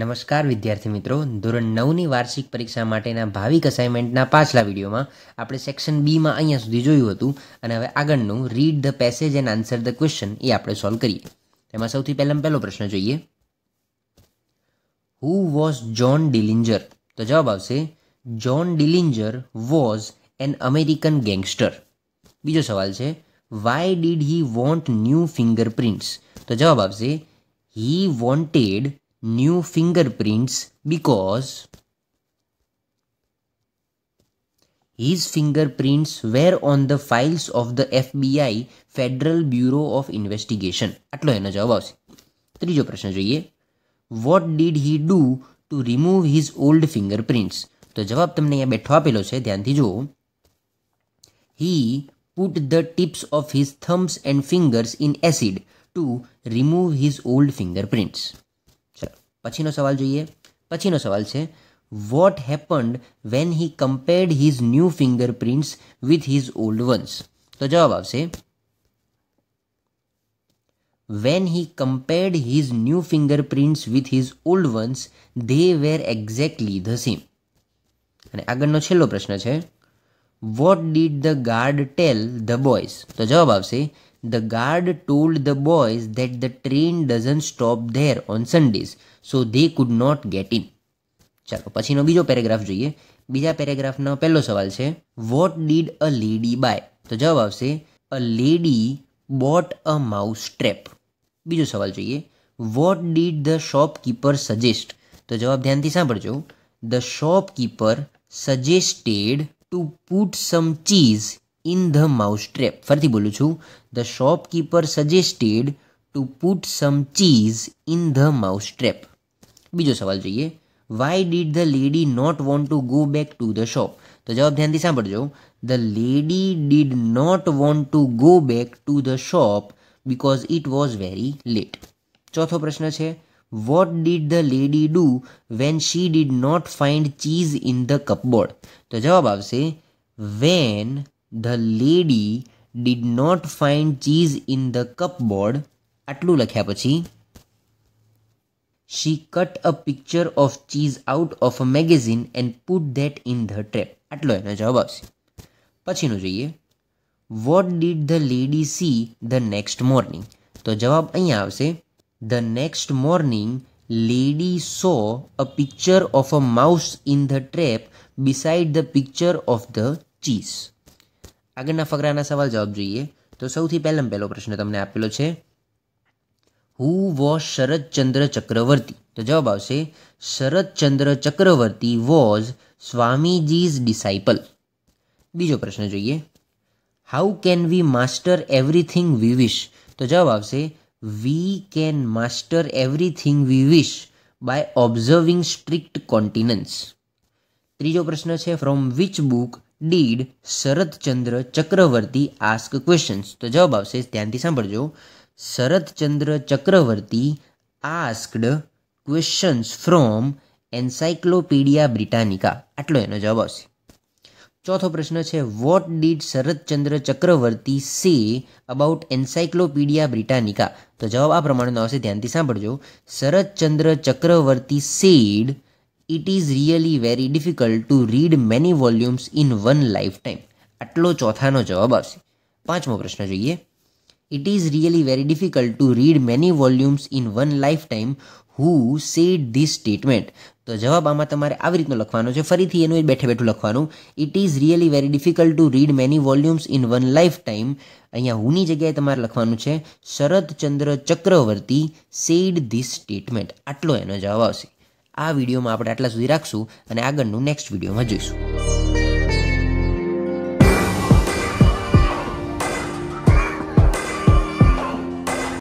નમસ્કાર વિદ્યાર્થી મિત્રો ધોરણ નવની વાર્ષિક પરીક્ષા માટેના ભાવિક અસાઇનમેન્ટના પાછલા વિડીયોમાં આપણે સેક્શન બીમાં અહીંયા સુધી જોયું હતું અને હવે આગળનું read the passage and answer the question એ આપણે સોલ્વ કરીએ એમાં સૌથી પહેલાં પહેલો પ્રશ્ન જોઈએ હુ વોઝ જોન ડિલિન્જર તો જવાબ આવશે John Dillinger was an American gangster બીજો સવાલ છે why did he want new finger prints તો જવાબ આવશે he wanted new fingerprints because his fingerprints were on the files of the FBI Federal Bureau of Investigation આટલો એનો જવાબ આવશે ત્રીજો પ્રશ્ન જોઈએ what did he do to remove his old fingerprints તો જવાબ તમને અહીંયા બેઠો આપેલો છે ધ્યાનથી જુઓ he put the tips of his thumbs and fingers in acid to remove his old fingerprints પછીનો સવાલ જોઈએ પછીનો સવાલ છે what happened when he compared his new fingerprints with his old ones તો જવાબ આવશે when he compared his new fingerprints with his old ones they were exactly the same અને આગળનો છેલ્લો પ્રશ્ન છે what did the guard tell the boys તો જવાબ આવશે the guard told the boys that the train doesn't stop there on Sundays, so they could not get in. ચાલો પછીનો બીજો પેરેગ્રાફ જોઈએ બીજા પેરેગ્રાફનો પહેલો સવાલ છે what did a lady buy તો જવાબ આવશે a lady bought a mouse trap બીજો સવાલ જોઈએ what did the shopkeeper suggest તો જવાબ ધ્યાનથી સાંભળજો the shopkeeper suggested to put some cheese in the mouse trap ફરીથી બોલું છું the shopkeeper suggested to put some cheese in the mouse trap બીજો સવાલ જોઈએ why did the lady not want to go back to the shop તો જવાબ ધ્યાનથી સાંભળજો the lady did not want to go back to the shop because it was very late ચોથો પ્રશ્ન છે what did the lady do when she did not find cheese in the cupboard તો જવાબ આવશે when the lady did not find cheese in the cupboard આટલું લખ્યા પછી she cut a picture of cheese out of a magazine and put that in the trap આટલો એનો જવાબ આવશે પછીનું જોઈએ what did the lady see the next morning તો જવાબ અહીંયા આવશે the next morning lady saw a picture of a mouse in the trap beside the picture of the cheese આગળના ફકરાના સવાલ જવાબ જોઈએ તો સૌથી પહેલાં પહેલો પ્રશ્ન તમને આપેલો છે હુ વોઝ શરદચંદ્ર ચક્રવર્તી તો જવાબ આવશે શરદચંદ્ર ચક્રવર્તી વોઝ સ્વામીજીઝ ડિસાઇપલ બીજો પ્રશ્ન જોઈએ how can we master everything we wish તો જવાબ આવશે we can master everything we wish by observing strict continence ત્રીજો પ્રશ્ન છે from which book did Sharatchandra Chakravarty ask questions તો જવાબ આવશે ધ્યાનથી સાંભળજો Sharatchandra Chakravarty asked questions from Encyclopaedia Britannica આટલો એનો જવાબ આવશે ચોથો પ્રશ્ન છે what did Sharatchandra Chakravarti say about encyclopaedia બ્રિટાનિકા તો જવાબ આ પ્રમાણેનો આવશે ધ્યાનથી સાંભળજો Sharatchandra Chakravarty said it is really very difficult to read many volumes in one life time આટલો ચોથાનો જવાબ આવશે પાંચમો પ્રશ્ન જોઈએ it is really very difficult to read many volumes in one life time who said this statement તો જવાબ આમાં તમારે આવી રીતનું લખવાનો છે ફરીથી એનું એ બેઠે બેઠું લખવાનું it is really very difficult to read many volumes in one life time અહીંયા હુની જગ્યાએ તમારે લખવાનું છે Sharatchandra Chakravarty said this statement આટલો એનો જવાબ આવશે આ વિડીયોમાં આપણે આટલા સુધી રાખશું અને આગળનું નેક્સ્ટ વિડીયોમાં જોઈશું